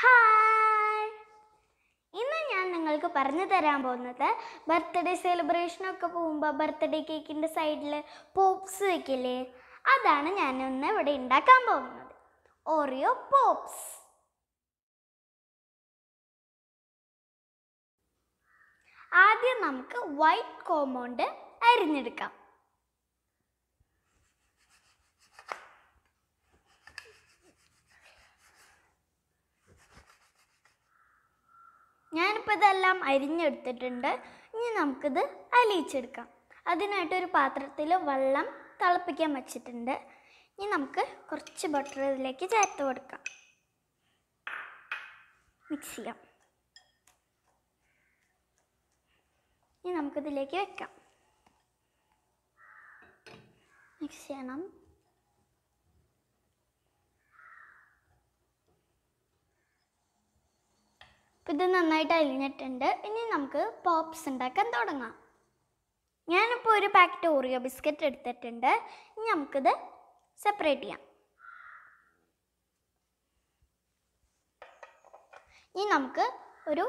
hi ഇന്ന് ഞാൻ നിങ്ങൾക്ക് പറഞ്ഞു തരാൻ പോകുന്നത് ബർത്ത്ഡേ സെലിബ്രേഷനൊക്കെ പോകുമ്പോൾ ബർത്ത്ഡേ കേക്കിൻ്റെ സൈഡിൽ പോപ്സ് വയ്ക്കില്ലേ അതാണ് ഞാൻ ഇന്ന് ഇവിടെ ഉണ്ടാക്കാൻ പോകുന്നത് ഓറിയോ പോപ്സ് ആദ്യം നമുക്ക് വൈറ്റ് കോമ്പൗണ്ട് അരിഞ്ഞെടുക്കാം ഇപ്പം ഇതെല്ലാം അരിഞ്ഞെടുത്തിട്ടുണ്ട് ഇനി നമുക്കിത് അലിയിച്ചെടുക്കാം അതിനായിട്ടൊരു പാത്രത്തിൽ വെള്ളം തിളപ്പിക്കാൻ വച്ചിട്ടുണ്ട് ഇനി നമുക്ക് കുറച്ച് ബട്ടർ ഇതിലേക്ക് ചേർത്ത് കൊടുക്കാം മിക്സ് ചെയ്യാം ഇനി നമുക്കിതിലേക്ക് വെക്കാം മിക്സ് ചെയ്യണം ഇത് നന്നായിട്ട് അലിഞ്ഞിട്ടുണ്ട് ഇനി നമുക്ക് പോപ്സ് ഉണ്ടാക്കാൻ തുടങ്ങാം ഞാനിപ്പോൾ ഒരു പാക്കറ്റ് ഓറിയോ ബിസ്ക്കറ്റ് എടുത്തിട്ടുണ്ട് ഇനി നമുക്കിത് സെപ്പറേറ്റ് ചെയ്യാം ഇനി നമുക്ക് ഒരു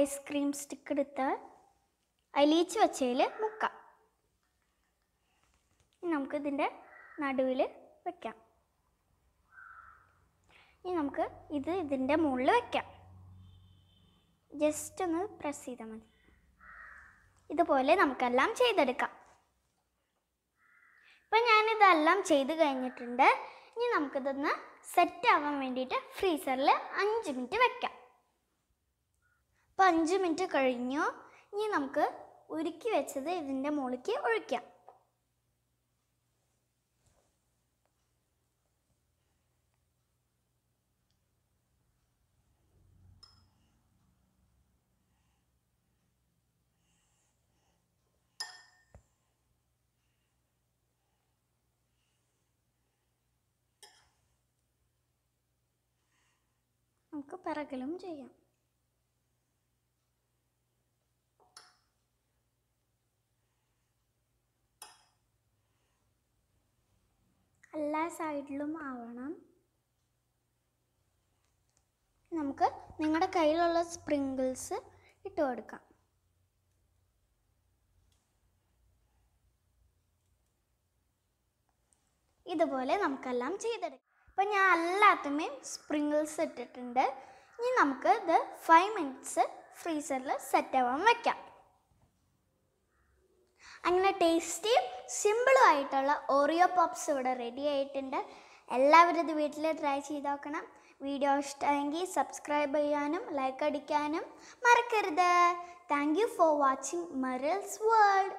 ഐസ്ക്രീം സ്റ്റിക്ക് എടുത്ത് അലിയിച്ച് വെച്ചതിൽ മുക്കാം ഇനി നമുക്കിതിൻ്റെ നടുവിൽ വെക്കാം ഇനി നമുക്ക് ഇത് ഇതിൻ്റെ മുകളിൽ വെക്കാം ജസ്റ്റ് ഒന്ന് പ്രസ് ചെയ്താൽ മതി ഇതുപോലെ നമുക്കെല്ലാം ചെയ്തെടുക്കാം ഇപ്പം ഞാനിതെല്ലാം ചെയ്ത് കഴിഞ്ഞിട്ടുണ്ട് ഇനി നമുക്കിതൊന്ന് സെറ്റ് ആവാൻ വേണ്ടിയിട്ട് ഫ്രീസറിൽ അഞ്ച് മിനിറ്റ് വെക്കാം അപ്പോൾ അഞ്ച് മിനിറ്റ് കഴിഞ്ഞു ഇനി നമുക്ക് ഉരുക്കി വെച്ചത് ഇതിൻ്റെ മുകളിലേക്ക് ഒഴിക്കാം നമുക്ക് പിറകിലും ചെയ്യാം എല്ലാ സൈഡിലും ആവണം നമുക്ക് നിങ്ങളുടെ കയ്യിലുള്ള സ്പ്രിങ്കിൾസ് ഇട്ട് കൊടുക്കാം ഇതുപോലെ നമുക്കെല്ലാം ചെയ്തെടുക്കാം അപ്പോൾ ഞാൻ എല്ലാത്തിനെയും സ്പ്രിങ്കിൾസ് ഇട്ടിട്ടുണ്ട് ഇനി നമുക്ക് ഇത് ഫൈവ് മിനിറ്റ്സ് ഫ്രീസറിൽ സെറ്റ് ആവാൻ വയ്ക്കാം അങ്ങനെ ടേസ്റ്റിയും സിമ്പിളും ആയിട്ടുള്ള ഓറിയോ പോപ്സ് ഇവിടെ റെഡി ആയിട്ടുണ്ട് എല്ലാവരും ഇത് വീട്ടിൽ ട്രൈ ചെയ്ത് നോക്കണം വീഡിയോ ഇഷ്ടമെങ്കിൽ സബ്സ്ക്രൈബ് ചെയ്യാനും ലൈക്ക് അടിക്കാനും മറക്കരുത് thank you for watching morals world